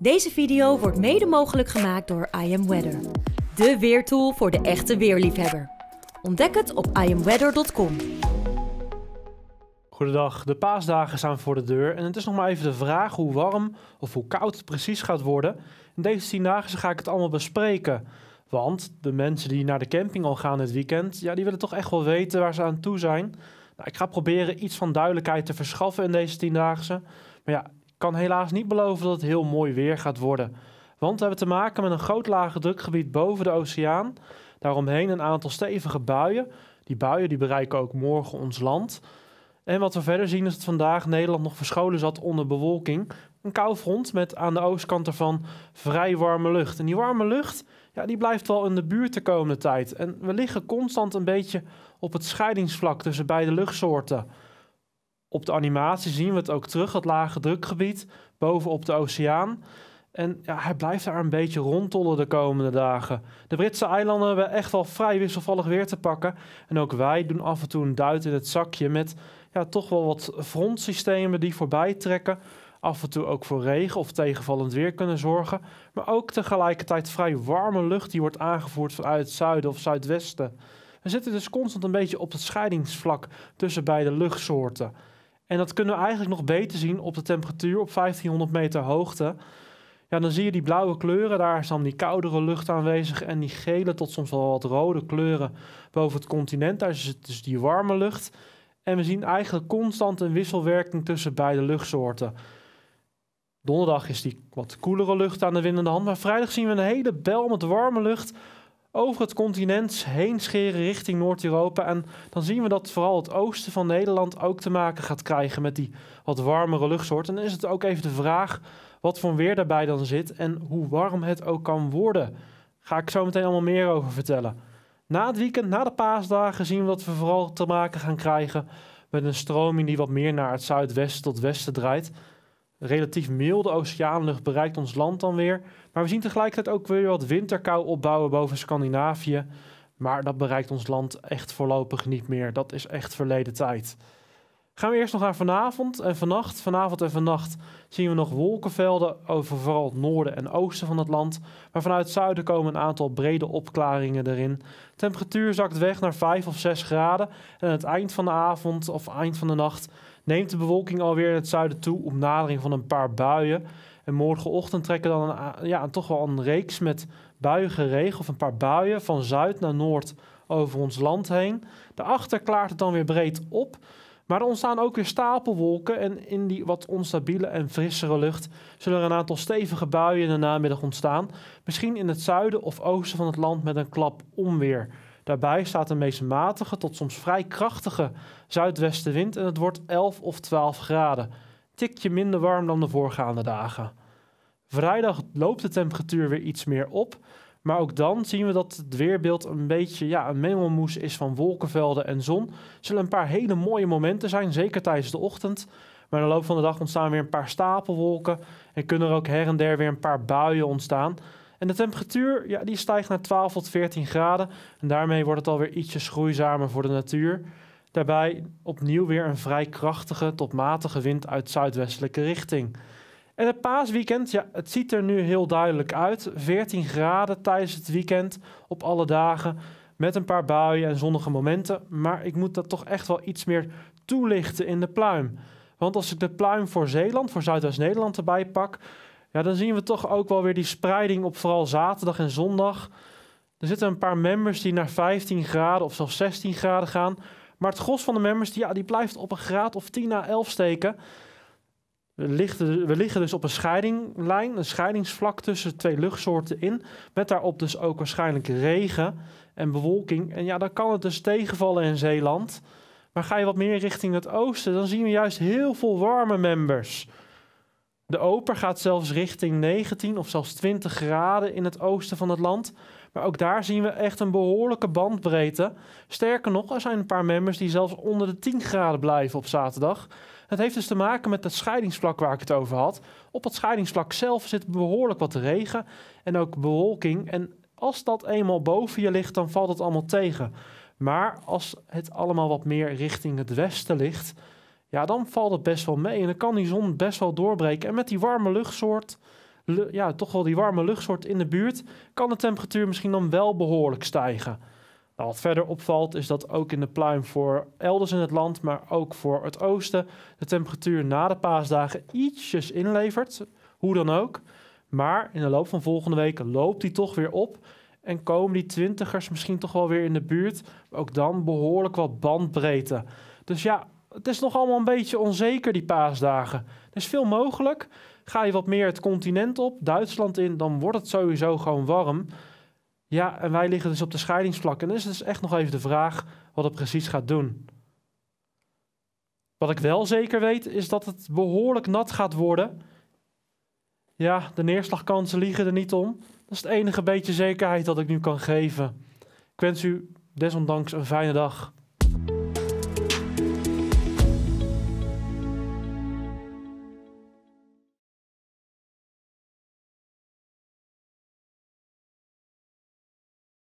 Deze video wordt mede mogelijk gemaakt door I Am Weather, de weertool voor de echte weerliefhebber. Ontdek het op iamweather.com. Goedendag, de paasdagen staan voor de deur en het is nog maar even de vraag hoe warm of hoe koud het precies gaat worden. In deze 10 dagen ga ik het allemaal bespreken. Want de mensen die naar de camping al gaan dit weekend, ja, die willen toch echt wel weten waar ze aan toe zijn. Nou, ik ga proberen iets van duidelijkheid te verschaffen in deze tiendaagse. Maar ja, kan helaas niet beloven dat het heel mooi weer gaat worden. Want we hebben te maken met een groot lage drukgebied boven de oceaan. Daaromheen een aantal stevige buien. Die buien die bereiken ook morgen ons land. En wat we verder zien is dat vandaag Nederland nog verscholen zat onder bewolking. Een koufront met aan de oostkant ervan vrij warme lucht. En die warme lucht ja, die blijft wel in de buurt de komende tijd. En we liggen constant een beetje op het scheidingsvlak tussen beide luchtsoorten op de animatie zien we het ook terug, het lage drukgebied boven op de oceaan. En ja, hij blijft daar een beetje rondtollen de komende dagen. De Britse eilanden hebben echt wel vrij wisselvallig weer te pakken. En ook wij doen af en toe een duit in het zakje met ja, toch wel wat frontsystemen die voorbij trekken. Af en toe ook voor regen of tegenvallend weer kunnen zorgen. Maar ook tegelijkertijd vrij warme lucht die wordt aangevoerd vanuit het zuiden of zuidwesten. We zitten dus constant een beetje op het scheidingsvlak tussen beide luchtsoorten. En dat kunnen we eigenlijk nog beter zien op de temperatuur op 1500 meter hoogte. Ja, dan zie je die blauwe kleuren, daar is dan die koudere lucht aanwezig en die gele tot soms wel wat rode kleuren boven het continent. Daar is dus die warme lucht. En we zien eigenlijk constant een wisselwerking tussen beide luchtsoorten. Donderdag is die wat koelere lucht aan de winnende hand, maar vrijdag zien we een hele bel met warme lucht over het continent heen scheren richting Noord-Europa. En dan zien we dat vooral het oosten van Nederland ook te maken gaat krijgen met die wat warmere luchtsoort. En dan is het ook even de vraag wat voor weer daarbij dan zit en hoe warm het ook kan worden. Ga ik zo meteen allemaal meer over vertellen. Na het weekend, na de paasdagen, zien we dat we vooral te maken gaan krijgen met een stroming die wat meer naar het zuidwesten tot westen draait relatief milde oceaanlucht bereikt ons land dan weer. Maar we zien tegelijkertijd ook weer wat winterkou opbouwen boven Scandinavië. Maar dat bereikt ons land echt voorlopig niet meer. Dat is echt verleden tijd. Gaan we eerst nog naar vanavond en vannacht. Vanavond en vannacht zien we nog wolkenvelden over vooral het noorden en oosten van het land. Maar vanuit het zuiden komen een aantal brede opklaringen erin. Temperatuur zakt weg naar 5 of 6 graden. En aan het eind van de avond of eind van de nacht neemt de bewolking alweer in het zuiden toe op nadering van een paar buien. En morgenochtend trekken dan een, ja, toch wel een reeks met buiige regen of een paar buien van zuid naar noord over ons land heen. Daarachter klaart het dan weer breed op. Maar er ontstaan ook weer stapelwolken en in die wat onstabiele en frissere lucht zullen er een aantal stevige buien in de namiddag ontstaan. Misschien in het zuiden of oosten van het land met een klap onweer. Daarbij staat een meest matige tot soms vrij krachtige zuidwestenwind en het wordt 11 of 12 graden. Tikje minder warm dan de voorgaande dagen. Vrijdag loopt de temperatuur weer iets meer op, maar ook dan zien we dat het weerbeeld een beetje ja, een mengelmoes is van wolkenvelden en zon. Er zullen een paar hele mooie momenten zijn, zeker tijdens de ochtend. Maar in de loop van de dag ontstaan weer een paar stapelwolken en kunnen er ook her en der weer een paar buien ontstaan. En de temperatuur ja, die stijgt naar 12 tot 14 graden en daarmee wordt het alweer ietsje groeizamer voor de natuur. Daarbij opnieuw weer een vrij krachtige tot matige wind uit zuidwestelijke richting. En het paasweekend, ja, het ziet er nu heel duidelijk uit. 14 graden tijdens het weekend op alle dagen. Met een paar buien en zonnige momenten. Maar ik moet dat toch echt wel iets meer toelichten in de pluim. Want als ik de pluim voor Zeeland, voor Zuidoost-Nederland erbij pak... Ja, dan zien we toch ook wel weer die spreiding op vooral zaterdag en zondag. Er zitten een paar members die naar 15 graden of zelfs 16 graden gaan. Maar het gros van de members die, ja, die blijft op een graad of 10 na 11 steken. We liggen, dus- we liggen dus op een scheidinglijn, een scheidingsvlak tussen twee luchtsoorten in. Met daarop dus ook waarschijnlijk regen en bewolking. En ja, dan kan het dus tegenvallen in Zeeland. Maar ga je wat meer richting het oosten, dan zien we juist heel veel warme members. De oper gaat zelfs richting 19 of zelfs 20 graden in het oosten van het land. Maar ook daar zien we echt een behoorlijke bandbreedte. Sterker nog, er zijn een paar members die zelfs onder de 10 graden blijven op zaterdag. Het heeft dus te maken met dat scheidingsvlak waar ik het over had. Op het scheidingsvlak zelf zit behoorlijk wat regen en ook bewolking. En als dat eenmaal boven je ligt, dan valt het allemaal tegen. Maar als het allemaal wat meer richting het westen ligt, ja, dan valt het best wel mee. En dan kan die zon best wel doorbreken. En met die warme luchtsoort, ja, toch wel die warme luchtsoort in de buurt, kan de temperatuur misschien dan wel behoorlijk stijgen. Nou, wat verder opvalt is dat ook in de pluim voor elders in het land, maar ook voor het oosten, de temperatuur na de paasdagen ietsjes inlevert. Hoe dan ook. Maar in de loop van volgende week loopt die toch weer op. En komen die twintigers misschien toch wel weer in de buurt. Ook dan behoorlijk wat bandbreedte. Dus ja, het is nog allemaal een beetje onzeker, die paasdagen. Er is veel mogelijk. Ga je wat meer het continent op, Duitsland in, dan wordt het sowieso gewoon warm. Ja, en wij liggen dus op de scheidingsvlak. En dus het is echt nog even de vraag wat het precies gaat doen. Wat ik wel zeker weet, is dat het behoorlijk nat gaat worden. Ja, de neerslagkansen liegen er niet om. Dat is het enige beetje zekerheid dat ik nu kan geven. Ik wens u desondanks een fijne dag.